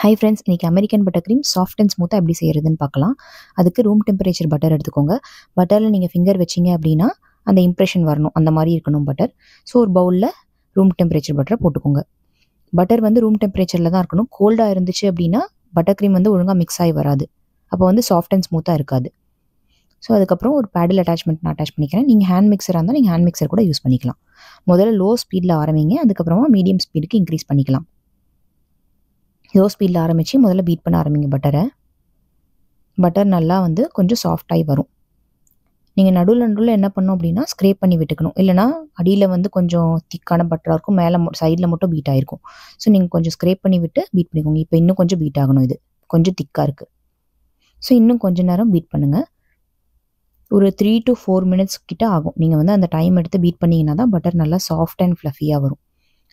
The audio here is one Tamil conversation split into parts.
ஹை ஃப்ரெண்ட்ஸ் இன்றைக்கி American butter cream soft and ஸ்மூத்தாக எப்படி செய்கிறதுன்னு பார்க்கலாம் அதுக்கு ரூம் டெம்பரேச்சர் பட்டர் எடுத்துக்கோங்க பட்டரில் நீங்கள் ஃபிங்கர் வச்சிங்க அப்படின்னா அந்த இம்ப்ரெஷன் வரணும் அந்த மாதிரி இருக்கணும் பட்டர் ஸோ ஒரு பவுலில் ரூம் டெம்பரேச்சர் பட்டரை போட்டுக்கோங்க பட்டர் வந்து ரூம் டெம்பரேச்சரில் தான் இருக்கணும் கோல்டாக இருந்துச்சு அப்படின்னா பட்டர் க்ரீம் வந்து ஒழுங்காக மிக்ஸ் ஆகி வராது அப்போ வந்து சாஃப்ட் அண்ட் ஸ்மூத்தாக இருக்காது ஸோ அதுக்கப்புறம் ஒரு பேடல் அட்டாச்மெண்ட் நான் அட்டாச் பண்ணிக்கிறேன் நீங்கள் ஹேண்ட் மிக்சராக இருந்தால் நீங்கள் ஹேண்ட் மிக்சர் கூட யூஸ் பண்ணிக்கலாம் முதல்ல லோ ஸ்பீடில் ஆரம்பிங்க அதுக்கப்புறமா மீடியம் ஸ்பீடுக்கு இன்க்ரீஸ் பண்ணிக்கலாம் லோ ஸ்பீடில் ஆரம்பித்து முதல்ல பீட் பண்ண ஆரம்பிங்க பட்டரை பட்டர் நல்லா வந்து கொஞ்சம் சாஃப்டாகி வரும் நீங்கள் நடுவில் நடுவில் என்ன பண்ணும் அப்படின்னா ஸ்க்ரேப் பண்ணி விட்டுக்கணும் இல்லைனா அடியில் வந்து கொஞ்சம் திக்கான பட்டராக இருக்கும் மேலே சைடில் மட்டும் பீட் ஆகிருக்கும் ஸோ நீங்கள் கொஞ்சம் ஸ்க்ரேப் பண்ணி விட்டு பீட் பண்ணிக்கோங்க இப்போ இன்னும் கொஞ்சம் பீட் ஆகணும் இது கொஞ்சம் திக்காக இருக்குது ஸோ இன்னும் கொஞ்ச நேரம் பீட் பண்ணுங்கள் ஒரு த்ரீ டு ஃபோர் மினிட்ஸ் கிட்ட ஆகும் நீங்கள் வந்து அந்த டைம் எடுத்து பீட் பண்ணிங்கன்னா தான் பட்டர் நல்லா சாஃப்ட் அண்ட் ஃப்ளஃபியாக வரும்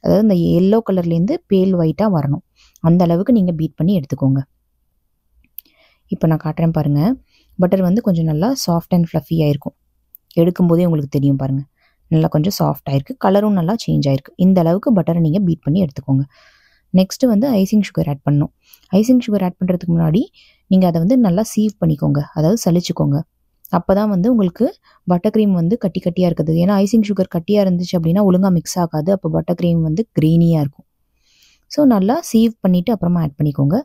அதாவது இந்த எல்லோ கலர்லேருந்து பேல் ஒயிட்டாக வரணும் அந்த அளவுக்கு நீங்கள் பீட் பண்ணி எடுத்துக்கோங்க இப்போ நான் காட்டுறேன் பாருங்கள் பட்டர் வந்து கொஞ்சம் நல்லா சாஃப்ட் அண்ட் ஃப்ளஃபியாக இருக்கும் எடுக்கும்போதே உங்களுக்கு தெரியும் பாருங்கள் நல்லா கொஞ்சம் சாஃப்ட் ஆகிருக்கு கலரும் நல்லா சேஞ்ச் ஆகிருக்கு இந்த அளவுக்கு பட்டரை நீங்கள் பீட் பண்ணி எடுத்துக்கோங்க நெக்ஸ்ட்டு வந்து ஐசிங் சுகர் ஆட் பண்ணணும் ஐசிங் சுகர் ஆட் பண்ணுறதுக்கு முன்னாடி நீங்கள் அதை வந்து நல்லா சீவ் பண்ணிக்கோங்க அதாவது சலிச்சுக்கோங்க அப்போ தான் வந்து உங்களுக்கு பட்டர் க்ரீம் வந்து கட்டி கட்டியாக இருக்குது ஏன்னா ஐசிங் சுகர் கட்டியாக இருந்துச்சு அப்படின்னா ஒழுங்காக மிக்ஸ் ஆகாது அப்போ பட்டர் க்ரீம் வந்து க்ரீனியாக இருக்கும் ஸோ நல்லா சீவ் பண்ணிவிட்டு அப்புறமா ஆட் பண்ணிக்கோங்க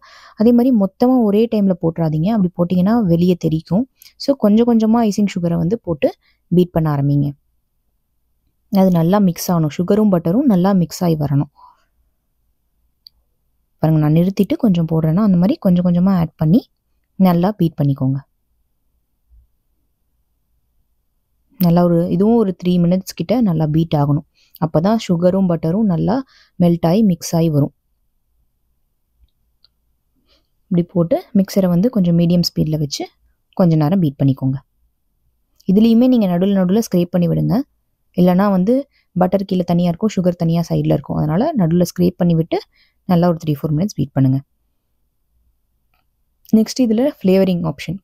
அதே மாதிரி மொத்தமாக ஒரே டைமில் போட்டுறாதீங்க அப்படி போட்டிங்கன்னா வெளியே தெரிக்கும் ஸோ கொஞ்சம் கொஞ்சமாக ஐசிங் சுகரை வந்து போட்டு பீட் பண்ண ஆரம்பிங்க அது நல்லா மிக்ஸ் ஆகணும் சுகரும் பட்டரும் நல்லா மிக்ஸ் ஆகி வரணும் பாருங்கள் நான் நிறுத்திட்டு கொஞ்சம் போடுறேன்னா அந்த மாதிரி கொஞ்சம் கொஞ்சமாக ஆட் பண்ணி நல்லா பீட் பண்ணிக்கோங்க நல்லா ஒரு இதுவும் ஒரு த்ரீ மினிட்ஸ் கிட்ட நல்லா பீட் ஆகணும் அப்போ தான் சுகரும் பட்டரும் நல்லா மெல்ட் ஆகி மிக்ஸ் ஆகி வரும் இப்படி போட்டு மிக்சரை வந்து கொஞ்சம் மீடியம் ஸ்பீடில் வச்சு கொஞ்ச நேரம் பீட் பண்ணிக்கோங்க இதுலேயுமே நீங்கள் நடுவில் நடுவில் ஸ்க்ரேப் பண்ணி விடுங்க இல்லைனா வந்து பட்டர் கீழே தனியாக இருக்கும் சுகர் தனியாக சைடில் இருக்கும் அதனால் நடுவில் ஸ்க்ரேப் பண்ணி விட்டு நல்லா ஒரு த்ரீ ஃபோர் மினிட்ஸ் பீட் பண்ணுங்கள் நெக்ஸ்ட் இதில் ஃப்ளேவரிங் ஆப்ஷன்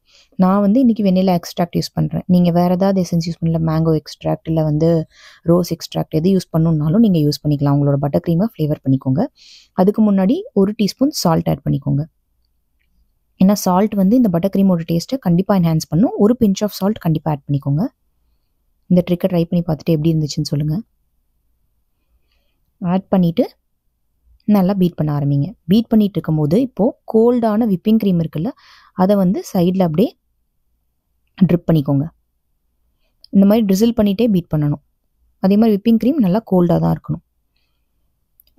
நான் வந்து இன்றைக்கி வெண்ணிலா எக்ஸ்ட்ராக்ட் யூஸ் பண்ணுறேன் நீங்கள் வேறு ஏதாவது எசன்ஸ் யூஸ் பண்ணல மேங்கோ எக்ஸ்ட்ராக்ட் இல்லை வந்து ரோஸ் எக்ஸ்ட்ராக்ட் எது யூஸ் பண்ணணுன்னாலும் நீங்கள் யூஸ் பண்ணிக்கலாம் உங்களோட பட்டர் க்ரீமை ஃப்ளேவர் பண்ணிக்கோங்க அதுக்கு முன்னாடி ஒரு டீஸ்பூன் சால்ட் ஆட் பண்ணிக்கோங்க ஏன்னா சால்ட் வந்து இந்த பட்டர் க்ரீமோட டேஸ்ட்டை கண்டிப்பாக என்ஹான்ஸ் பண்ணும் ஒரு பிஞ்ச் ஆஃப் சால்ட் கண்டிப்பாக ஆட் பண்ணிக்கோங்க இந்த ட்ரிக்கை ட்ரை பண்ணி பார்த்துட்டு எப்படி இருந்துச்சுன்னு சொல்லுங்கள் ஆட் பண்ணிவிட்டு நல்லா பீட் பண்ண ஆரம்பிங்க பீட் பண்ணிகிட்டு இருக்கும்போது இப்போது கோல்டான விப்பிங் க்ரீம் இருக்குல்ல அதை வந்து சைடில் அப்படியே ட்ரிப் பண்ணிக்கோங்க இந்த மாதிரி ட்ரிசில் பண்ணிகிட்டே பீட் பண்ணணும் அதே மாதிரி விப்பிங் க்ரீம் நல்லா கோல்டாக தான் இருக்கணும்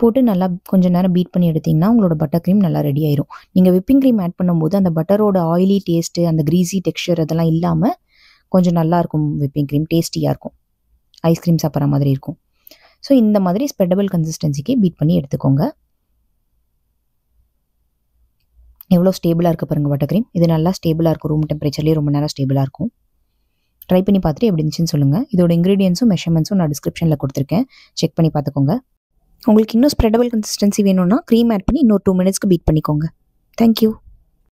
போட்டு நல்லா கொஞ்சம் நேரம் பீட் பண்ணி எடுத்திங்கன்னா உங்களோட பட்டர் க்ரீம் நல்லா ரெடி ஆயிரும் நீங்கள் விப்பிங் க்ரீம் ஆட் பண்ணும்போது அந்த பட்டரோட ஆயிலி டேஸ்ட்டு அந்த க்ரீஸி டெக்ஸ்டர் அதெல்லாம் இல்லாமல் கொஞ்சம் நல்லா இருக்கும் விப்பிங் க்ரீம் டேஸ்டியாக இருக்கும் ஐஸ்கிரீம் சாப்பிட்ற மாதிரி இருக்கும் ஸோ இந்த மாதிரி ஸ்ப்ரெடபிள் கன்சிஸ்டன்சிக்கு பீட் பண்ணி எடுத்துக்கோங்க எவ்வளோ ஸ்டேபிளாக இருக்க பாருங்கள் பட்டர் க்ரீம் இது நல்லா ஸ்டேபிளாக இருக்கும் ரூம் டெம்பரேச்சர்லேயே ரொம்ப நேரம் ஸ்டேபிளாக இருக்கும் ட்ரை பண்ணி பார்த்துட்டு எப்படி இருந்துச்சுன்னு சொல்லுங்கள் இதோட இன்க்ரீடியன்ஸும் மெஷர்மெண்ட்ஸும் நான் டிஸ்கிரிப்ஷனில் கொடுத்துருக்கேன் செக் பண்ணி பார்த்துக்கோங்க உங்களுக்கு இன்னும் ஸ்ப்ரெடபிள் கன்சிஸ்டன்சி வேணும்னா க்ரீம் ஆட் பண்ணி இன்னொரு டூ மினிட்ஸ்க்கு பீட் பண்ணிக்கோங்க தேங்க்யூ